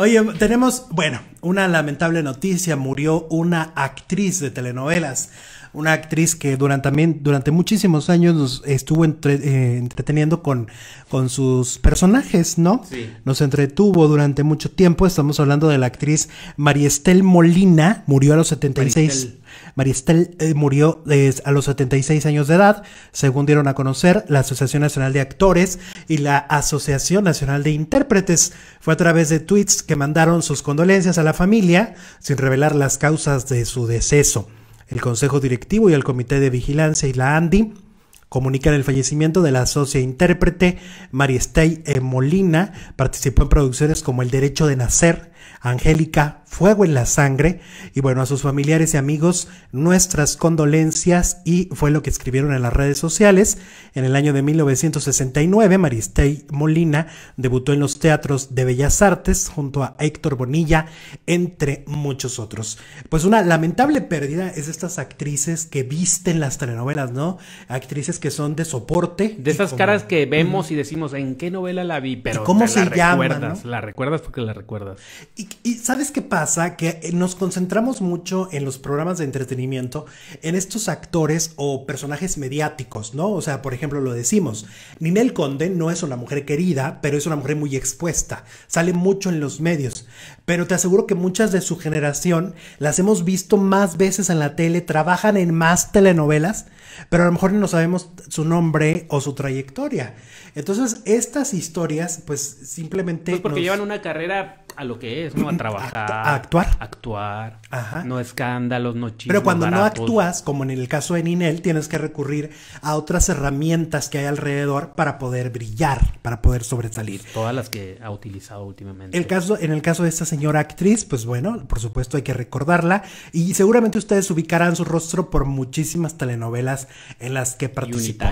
Oye, tenemos, bueno, una lamentable noticia. Murió una actriz de telenovelas una actriz que durante, también, durante muchísimos años nos estuvo eh, entreteniendo con, con sus personajes, ¿no? Sí. Nos entretuvo durante mucho tiempo. Estamos hablando de la actriz Mariestel Molina, murió a los 76. Maristel. Eh, murió eh, a los 76 años de edad, según dieron a conocer la Asociación Nacional de Actores y la Asociación Nacional de Intérpretes. Fue a través de tweets que mandaron sus condolencias a la familia sin revelar las causas de su deceso. El Consejo Directivo y el Comité de Vigilancia y la ANDI comunican el fallecimiento de la socia intérprete Mariestey eh, Molina. Participó en producciones como El Derecho de Nacer, Angélica, fuego en la sangre. Y bueno, a sus familiares y amigos, nuestras condolencias y fue lo que escribieron en las redes sociales. En el año de 1969, Maristey Molina debutó en los teatros de Bellas Artes junto a Héctor Bonilla, entre muchos otros. Pues una lamentable pérdida es estas actrices que visten las telenovelas, ¿no? Actrices que son de soporte. De esas caras que vemos y decimos, ¿en qué novela la vi? Pero ¿Cómo se la llama? Recuerdas, La recuerdas porque la recuerdas. Y, y ¿sabes qué pasa? pasa? Que nos concentramos mucho en los programas de entretenimiento, en estos actores o personajes mediáticos, ¿no? O sea, por ejemplo, lo decimos, Ninel Conde no es una mujer querida, pero es una mujer muy expuesta, sale mucho en los medios, pero te aseguro que muchas de su generación las hemos visto más veces en la tele, trabajan en más telenovelas, pero a lo mejor no sabemos su nombre o su trayectoria. Entonces, estas historias, pues simplemente... Pues porque llevan una carrera a lo que es, ¿no? A trabajar. A, actuar. actuar. No escándalos, no chistes. Pero cuando no actúas, como en el caso de Ninel, tienes que recurrir a otras herramientas que hay alrededor para poder brillar, para poder sobresalir. Pues todas las que ha utilizado últimamente. El caso, en el caso de esta señora actriz, pues bueno, por supuesto hay que recordarla. Y seguramente ustedes ubicarán su rostro por muchísimas telenovelas en las que participó.